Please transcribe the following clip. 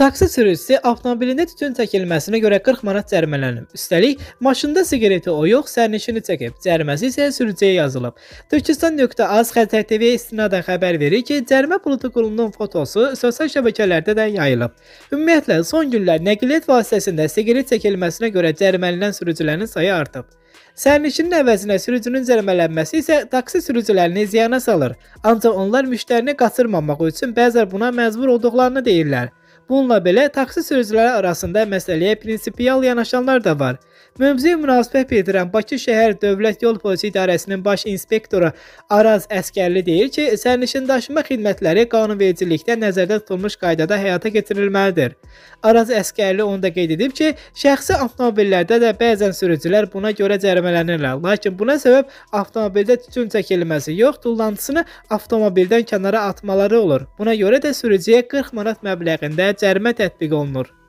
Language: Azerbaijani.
Taksi sürücüsü avtomobilində tütün çəkilməsinə görə 40 manat cərimələnib. Üstəlik, maşında siqareti o yox, sərnişini çəkib. Cəriməsi isə sürücüyə yazılıb. Türkistan.az xəbər TV istinadən xəbər verir ki, cərimə protokolunun fotosu sosial şəbəkələrdə də yayılıb. Ümumiyyətlə, son günlər nəqliyyat vasitəsində siqaret çəkilməsinə görə cərimələnən sürücülərin sayı artıb. Sərnişinin əvəzinə sürücünün cərimələnməsi isə taksi sürücülərini ziyana salır. Ancaq onlar müştərini qaçırmamaq üçün bəzən buna məcbur olduqlarını deyirlər. Bununla belə, taksi sürücüləri arasında məsələyə prinsipial yanaşanlar da var. Mövzuya münasibət bildirən Bakı şəhər Dövlət Yol Polisi İdarəsinin baş inspektoru Araz Əskərli deyir ki, sərnişindaşıma xidmətləri qanunvericilikdə nəzərdə tutulmuş qaydada həyata keçirilməlidir. Araz Əskərli onu da qeyd edib ki, şəxsi avtomobillərdə də bəzən sürücülər buna görə cərimələnirlər, lakin buna səbəb avtomobildə tütün çəkilməsi yox, tullantısını avtomobildən kənara atmaları olur. Buna görə də sürücüyə 40 manat məbləğində cərimə tətbiq olunur.